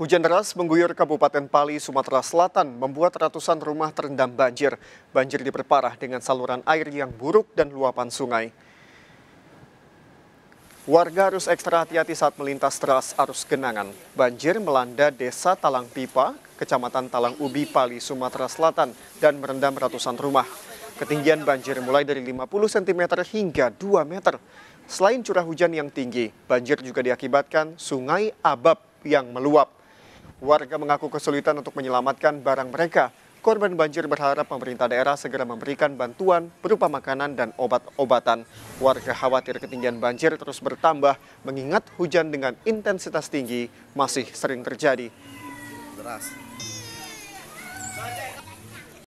Hujan deras mengguyur Kabupaten Pali, Sumatera Selatan membuat ratusan rumah terendam banjir. Banjir diperparah dengan saluran air yang buruk dan luapan sungai. Warga harus ekstra hati-hati saat melintas deras arus genangan. Banjir melanda desa Talang Pipa, kecamatan Talang Ubi, Pali, Sumatera Selatan dan merendam ratusan rumah. Ketinggian banjir mulai dari 50 cm hingga 2 meter. Selain curah hujan yang tinggi, banjir juga diakibatkan sungai Abab yang meluap. Warga mengaku kesulitan untuk menyelamatkan barang mereka. Korban banjir berharap pemerintah daerah segera memberikan bantuan berupa makanan dan obat-obatan. Warga khawatir ketinggian banjir terus bertambah mengingat hujan dengan intensitas tinggi masih sering terjadi.